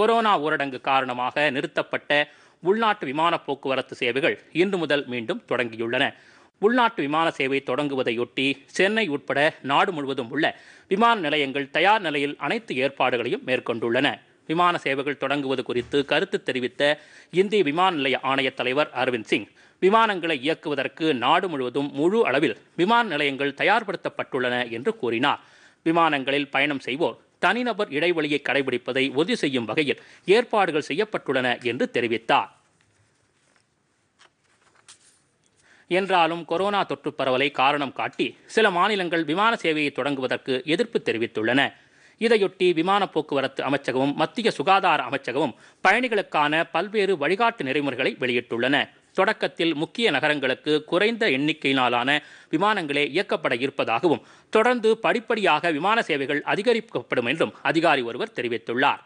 corona ஊரடங்கு காரணமாக நிறுத்தப்பட்ட உள்நாட்டு விமான போக்குவரத்து சேவைகள் இன்று முதல் மீண்டும் தொடங்கியுள்ளன உள்நாட்டு விமான சேவை தொடங்குவதையொட்டி சென்னை உட்பட நாடு முழுவதும் உள்ள விமான நிலையங்கள் தயார் நிலையில் அனைத்து ஏற்பாடுகளையும் மேற்கொண்டுள்ளன விமான சேவைகள் தொடங்குவது குறித்து கருத்து தெரிவித்த இந்திய விமான நிலைய ஆணைய தலைவர் அரவிந்த் சிங் விமானங்களை இயக்குவதற்கு நாடு முழுவதும் முழு அளவில் விமான நிலையங்கள் தயார்படுத்தப்பட்டுள்ளன என்று கூறினார் விமானங்களில் பயணம் செய்வோர் தனிநபர் இடைவெளியை கடைபிடிப்பதை உறுதி செய்யும் வகையில் ஏற்பாடுகள் செய்யப்பட்டுள்ளன என்று தெரிவித்தார் என்றாலும் கொரோனா தொற்று பரவலை காரணம் காட்டி சில மாநிலங்கள் விமான சேவையை தொடங்குவதற்கு எதிர்ப்பு தெரிவித்துள்ளன இதையொட்டி விமான போக்குவரத்து அமைச்சகமும் மத்திய சுகாதார அமைச்சகமும் பயணிகளுக்கான பல்வேறு வழிகாட்டு நெறிமுறைகளை வெளியிட்டுள்ளன தொடக்கத்தில் முக்கிய நகரங்களுக்கு குறைந்த எண்ணிக்கையினாலான விமானங்களே இயக்கப்பட இருப்பதாகவும் தொடர்ந்து படிப்படியாக விமான சேவைகள் அதிகரிக்கப்படும் என்றும் அதிகாரி ஒருவர் தெரிவித்துள்ளார்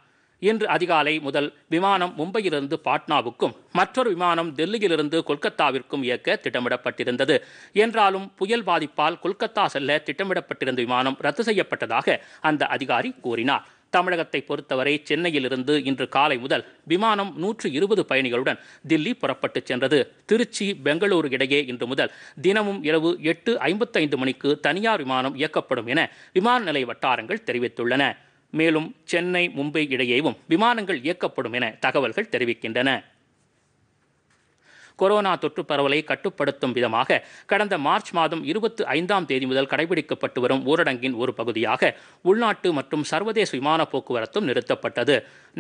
இன்று அதிகாலை முதல் விமானம் மும்பையிலிருந்து பாட்னாவுக்கும் மற்றொரு விமானம் டெல்லியிலிருந்து கொல்கத்தாவிற்கும் இயக்க திட்டமிடப்பட்டிருந்தது என்றாலும் புயல் பாதிப்பால் கொல்கத்தா செல்ல திட்டமிடப்பட்டிருந்த விமானம் ரத்து செய்யப்பட்டதாக அந்த அதிகாரி கூறினார் தமிழகத்தை பொறுத்தவரை சென்னையிலிருந்து இன்று காலை முதல் விமானம் நூற்று இருபது பயணிகளுடன் தில்லி புறப்பட்டு சென்றது திருச்சி பெங்களூரு இடையே இன்று முதல் தினமும் இரவு எட்டு ஐம்பத்தைந்து மணிக்கு தனியார் விமானம் இயக்கப்படும் என விமான நிலைய வட்டாரங்கள் தெரிவித்துள்ளன மேலும் சென்னை மும்பை இடையேவும் விமானங்கள் இயக்கப்படும் என தகவல்கள் தெரிவிக்கின்றன கொரோனா தொற்று பரவலை கட்டுப்படுத்தும் விதமாக கடந்த மார்ச் மாதம் இருபத்தி ஐந்தாம் தேதி முதல் கடைபிடிக்கப்பட்டு வரும் ஊரடங்கின் ஒரு பகுதியாக உள்நாட்டு மற்றும் சர்வதேச விமான போக்குவரத்தும் நிறுத்தப்பட்டது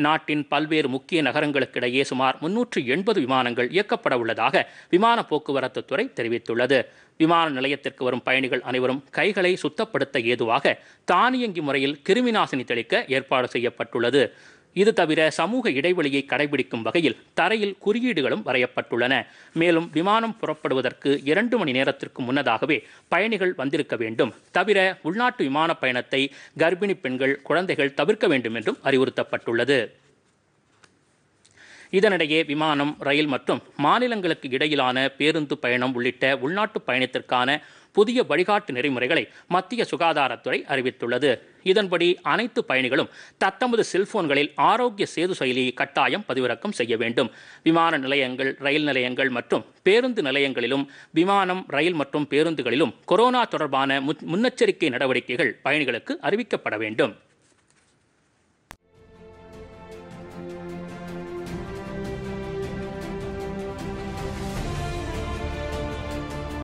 நாட்டின் பல்வேறு முக்கிய நகரங்களுக்கிடையே சுமார் முன்னூற்று எண்பது விமானங்கள் இயக்கப்பட உள்ளதாக விமான போக்குவரத்து துறை தெரிவித்துள்ளது விமான நிலையத்திற்கு வரும் பயணிகள் அனைவரும் கைகளை சுத்தப்படுத்த ஏதுவாக தானியங்கி முறையில் கிருமிநாசினி தெளிக்க ஏற்பாடு செய்யப்பட்டுள்ளது இது தவிர சமூக இடைவெளியை கடைபிடிக்கும் வகையில் தரையில் குறியீடுகளும் வரையப்பட்டுள்ளன மேலும் விமானம் புறப்படுவதற்கு இரண்டு மணி நேரத்திற்கு முன்னதாகவே பயணிகள் வந்திருக்க வேண்டும் தவிர உள்நாட்டு விமான பயணத்தை கர்ப்பிணி பெண்கள் குழந்தைகள் தவிர்க்க வேண்டும் என்றும் அறிவுறுத்தப்பட்டுள்ளது இதனிடையே விமானம் ரயில் மற்றும் மாநிலங்களுக்கு இடையிலான பேருந்து பயணம் உள்ளிட்ட உள்நாட்டு பயணத்திற்கான புதிய வழிகாட்டு நெறிமுறைகளை மத்திய சுகாதாரத்துறை அறிவித்துள்ளது இதன்படி அனைத்து பயணிகளும் தத்தமது செல்போன்களில் ஆரோக்கிய சேது செயலியை கட்டாயம் பதிவிறக்கம் செய்ய வேண்டும் விமான நிலையங்கள் ரயில் நிலையங்கள் மற்றும் பேருந்து நிலையங்களிலும் விமானம் ரயில் மற்றும் பேருந்துகளிலும் கொரோனா தொடர்பான முன்னெச்சரிக்கை நடவடிக்கைகள் பயணிகளுக்கு அறிவிக்கப்பட வேண்டும்